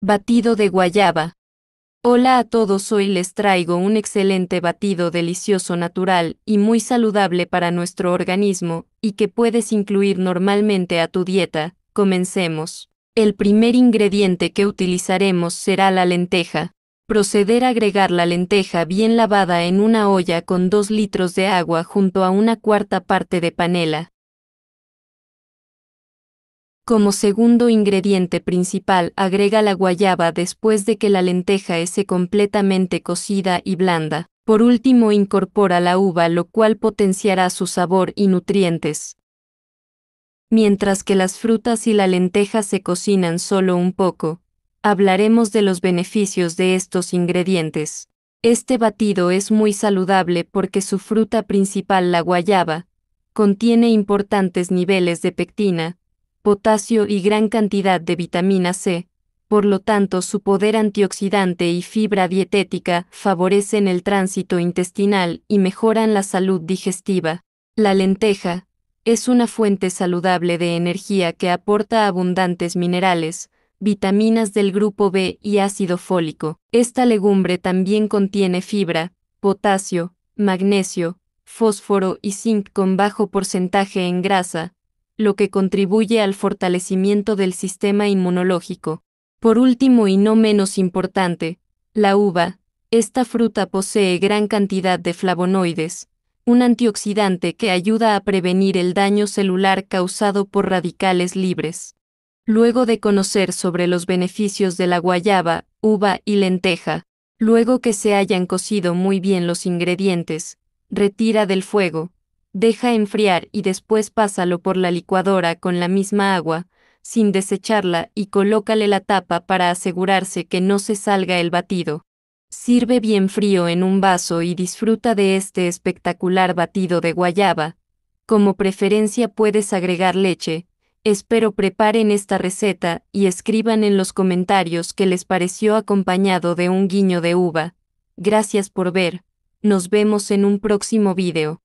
Batido de guayaba. Hola a todos, hoy les traigo un excelente batido delicioso natural y muy saludable para nuestro organismo, y que puedes incluir normalmente a tu dieta. Comencemos. El primer ingrediente que utilizaremos será la lenteja. Proceder a agregar la lenteja bien lavada en una olla con 2 litros de agua junto a una cuarta parte de panela. Como segundo ingrediente principal agrega la guayaba después de que la lenteja esté completamente cocida y blanda. Por último incorpora la uva lo cual potenciará su sabor y nutrientes. Mientras que las frutas y la lenteja se cocinan solo un poco, hablaremos de los beneficios de estos ingredientes. Este batido es muy saludable porque su fruta principal, la guayaba, contiene importantes niveles de pectina, potasio y gran cantidad de vitamina C, por lo tanto su poder antioxidante y fibra dietética favorecen el tránsito intestinal y mejoran la salud digestiva. La lenteja es una fuente saludable de energía que aporta abundantes minerales, vitaminas del grupo B y ácido fólico. Esta legumbre también contiene fibra, potasio, magnesio, fósforo y zinc con bajo porcentaje en grasa, lo que contribuye al fortalecimiento del sistema inmunológico. Por último y no menos importante, la uva, esta fruta posee gran cantidad de flavonoides, un antioxidante que ayuda a prevenir el daño celular causado por radicales libres. Luego de conocer sobre los beneficios de la guayaba, uva y lenteja, luego que se hayan cocido muy bien los ingredientes, retira del fuego, deja enfriar y después pásalo por la licuadora con la misma agua, sin desecharla y colócale la tapa para asegurarse que no se salga el batido. Sirve bien frío en un vaso y disfruta de este espectacular batido de guayaba. Como preferencia puedes agregar leche. Espero preparen esta receta y escriban en los comentarios qué les pareció acompañado de un guiño de uva. Gracias por ver. Nos vemos en un próximo video.